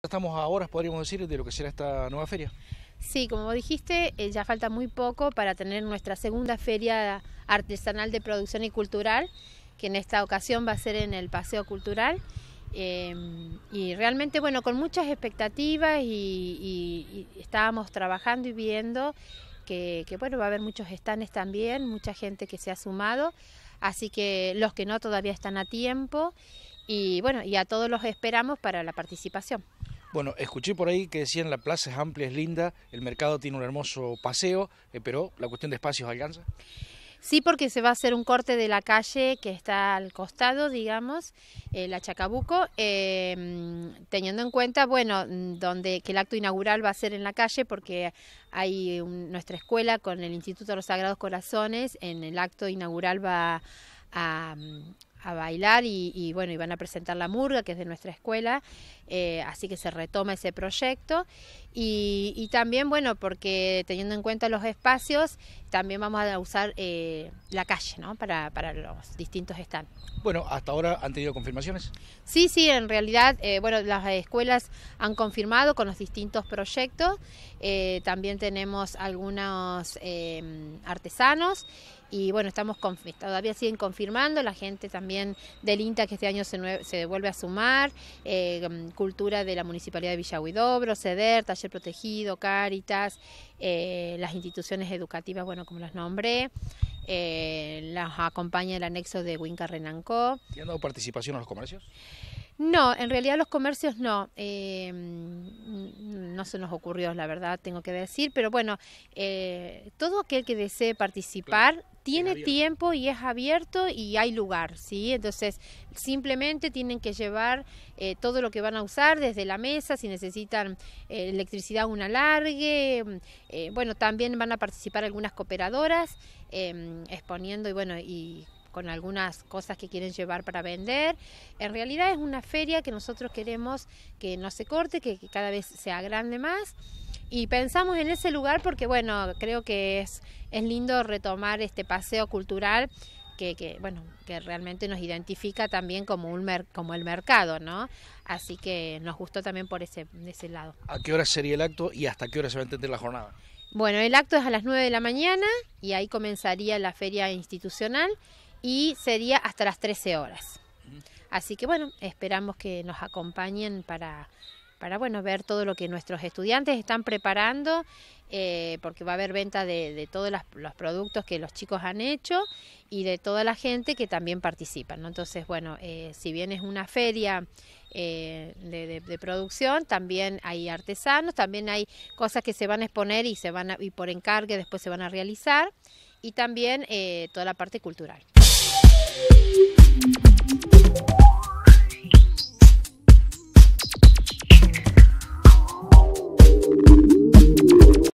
Estamos a horas, podríamos decir, de lo que será esta nueva feria. Sí, como dijiste, eh, ya falta muy poco para tener nuestra segunda feria artesanal de producción y cultural, que en esta ocasión va a ser en el Paseo Cultural. Em, y realmente, bueno, con muchas expectativas y, estábamos trabajando y viendo que, que, bueno, va a haber muchos stands también, mucha gente que se ha sumado, así que los que no todavía están a tiempo. Y bueno, y a todos los esperamos para la participación. Bueno, escuché por ahí que decían la plaza es amplia, es linda, el mercado tiene un hermoso paseo, eh, pero la cuestión de espacios alcanza. Sí, porque se va a hacer un corte de la calle que está al costado, digamos, eh, la Chacabuco, em, teniendo en cuenta, bueno, donde que el acto inaugural va a ser en la calle, porque hay nuestra escuela con el Instituto de los Sagrados Corazones, en el acto inaugural va a, a bailar y, bueno, y van a presentar la murga, que es de nuestra escuela, eh, así que se retoma ese proyecto. Y, también, bueno, porque teniendo en cuenta los espacios, también vamos a usar eh, la calle, ¿no? Para, para los distintos stands. Bueno, ¿hasta ahora han tenido confirmaciones? Sí, sí, en realidad, eh, bueno, las escuelas han confirmado con los distintos proyectos. también tenemos algunos artesanos y bueno, estamos todavía siguen confirmando, la gente también también del INTA que este año se, vuelve a sumar, eh, mm, cultura de la Municipalidad de Villahuidobro, CEDER, Taller Protegido, Cáritas, eh, las instituciones educativas, bueno, como las nombré, eh, las acompaña el anexo de Huinca Renancó. ¿Y han dado participación a los comercios? No, en realidad los comercios no no se nos ocurrió, la verdad, tengo que decir, pero bueno, eh, todo aquel que desee participar tiene tiempo y es abierto y hay lugar, ¿sí? Entonces, simplemente tienen que llevar eh, todo lo que van a usar, desde la mesa, si necesitan eh, electricidad, un alargue, bueno, también van a participar algunas cooperadoras em, exponiendo y bueno, y con algunas cosas que quieren llevar para vender. En realidad es una feria que nosotros queremos que no se corte, que, cada vez sea grande más. Y pensamos en ese lugar porque, bueno, creo que es, es lindo retomar este paseo cultural que, bueno, que realmente nos identifica también como, un como el mercado, ¿no? Así que nos gustó también por ese, ese lado. ¿A qué hora sería el acto y hasta qué hora se va a entender la jornada? Bueno, el acto es a las 9 de la mañana y ahí comenzaría la feria institucional y sería hasta las 13 horas. Así que bueno, esperamos que nos acompañen para, para bueno, ver todo lo que nuestros estudiantes están preparando, eh, porque va a haber venta de, de todos los productos que los chicos han hecho y de toda la gente que también participa. Entonces, bueno, eh, si bien es una feria eh, de, producción, también hay artesanos, también hay cosas que se van a exponer y, se van a, y por encargue después se van a realizar, y también toda la parte cultural. Thank you.